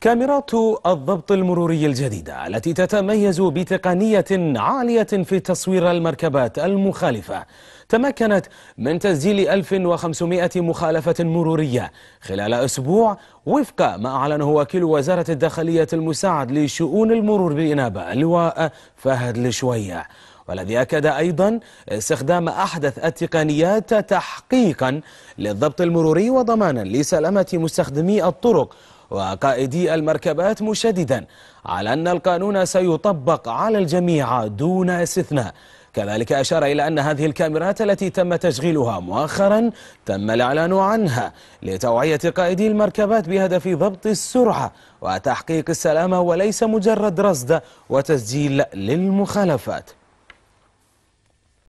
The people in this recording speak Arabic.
كاميرات الضبط المروري الجديدة التي تتميز بتقنية عالية في تصوير المركبات المخالفة تمكنت من تسجيل 1500 مخالفة مرورية خلال أسبوع وفق ما أعلنه وكيل وزارة الداخلية المساعد لشؤون المرور بالإنابة اللواء فهد لشوية والذي أكد أيضا استخدام أحدث التقنيات تحقيقا للضبط المروري وضمانا لسلامة مستخدمي الطرق وقائدي المركبات مشددا على أن القانون سيطبق على الجميع دون استثناء كذلك أشار إلى أن هذه الكاميرات التي تم تشغيلها مؤخرا تم الإعلان عنها لتوعية قائدي المركبات بهدف ضبط السرعة وتحقيق السلامة وليس مجرد رصد وتسجيل للمخالفات